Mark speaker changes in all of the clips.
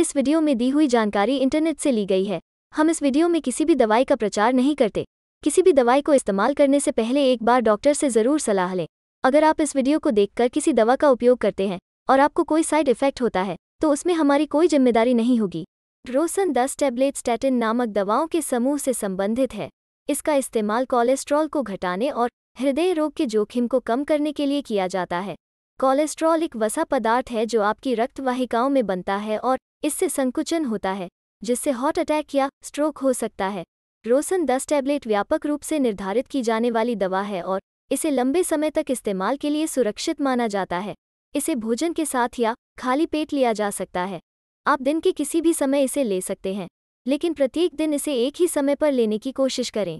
Speaker 1: इस वीडियो में दी हुई जानकारी इंटरनेट से ली गई है हम इस वीडियो में किसी भी दवाई का प्रचार नहीं करते किसी भी दवाई को इस्तेमाल करने से पहले एक बार डॉक्टर से ज़रूर सलाह लें अगर आप इस वीडियो को देखकर किसी दवा का उपयोग करते हैं और आपको कोई साइड इफेक्ट होता है तो उसमें हमारी कोई जिम्मेदारी नहीं होगी रोसन दस टैबलेट स्टैटिन नामक दवाओं के समूह से संबंधित है इसका इस्तेमाल कोलेस्ट्रॉल को घटाने और हृदय रोग के जोखिम को कम करने के लिए किया जाता है कोलेस्ट्रॉल एक वसा पदार्थ है जो आपकी रक्त वाहिकाओं में बनता है और इससे संकुचन होता है जिससे हार्ट अटैक या स्ट्रोक हो सकता है रोसन दस टैबलेट व्यापक रूप से निर्धारित की जाने वाली दवा है और इसे लंबे समय तक इस्तेमाल के लिए सुरक्षित माना जाता है इसे भोजन के साथ या खाली पेट लिया जा सकता है आप दिन के किसी भी समय इसे ले सकते हैं लेकिन प्रत्येक दिन इसे एक ही समय पर लेने की कोशिश करें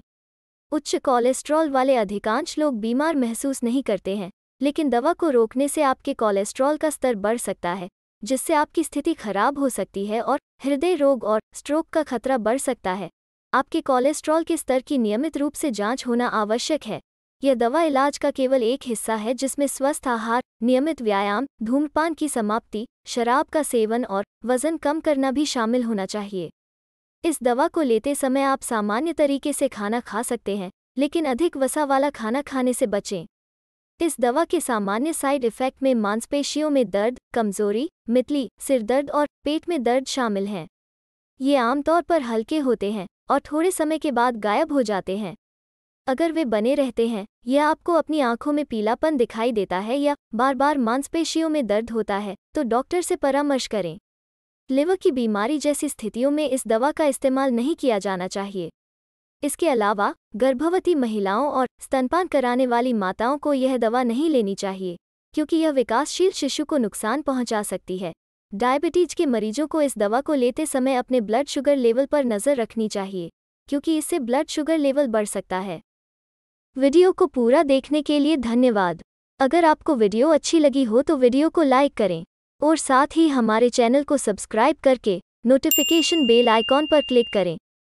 Speaker 1: उच्च कोलेस्ट्रॉल वाले अधिकांश लोग बीमार महसूस नहीं करते हैं लेकिन दवा को रोकने से आपके कोलेस्ट्रॉल का स्तर बढ़ सकता है जिससे आपकी स्थिति खराब हो सकती है और हृदय रोग और स्ट्रोक का खतरा बढ़ सकता है आपके कोलेस्ट्रॉल के स्तर की नियमित रूप से जांच होना आवश्यक है यह दवा इलाज का केवल एक हिस्सा है जिसमें स्वस्थ आहार नियमित व्यायाम धूमपान की समाप्ति शराब का सेवन और वजन कम करना भी शामिल होना चाहिए इस दवा को लेते समय आप सामान्य तरीके से खाना खा सकते हैं लेकिन अधिक वसा वाला खाना खाने से बचें इस दवा के सामान्य साइड इफेक्ट में मांसपेशियों में दर्द कमजोरी मितली सिरदर्द और पेट में दर्द शामिल हैं ये आमतौर पर हल्के होते हैं और थोड़े समय के बाद गायब हो जाते हैं अगर वे बने रहते हैं या आपको अपनी आंखों में पीलापन दिखाई देता है या बार बार मांसपेशियों में दर्द होता है तो डॉक्टर से परामर्श करें लिवर की बीमारी जैसी स्थितियों में इस दवा का इस्तेमाल नहीं किया जाना चाहिए इसके अलावा गर्भवती महिलाओं और स्तनपान कराने वाली माताओं को यह दवा नहीं लेनी चाहिए क्योंकि यह विकासशील शिशु को नुकसान पहुंचा सकती है डायबिटीज के मरीजों को इस दवा को लेते समय अपने ब्लड शुगर लेवल पर नज़र रखनी चाहिए क्योंकि इससे ब्लड शुगर लेवल बढ़ सकता है वीडियो को पूरा देखने के लिए धन्यवाद अगर आपको वीडियो अच्छी लगी हो तो वीडियो को लाइक करें और साथ ही हमारे चैनल को सब्सक्राइब करके नोटिफिकेशन बेल आइकॉन पर क्लिक करें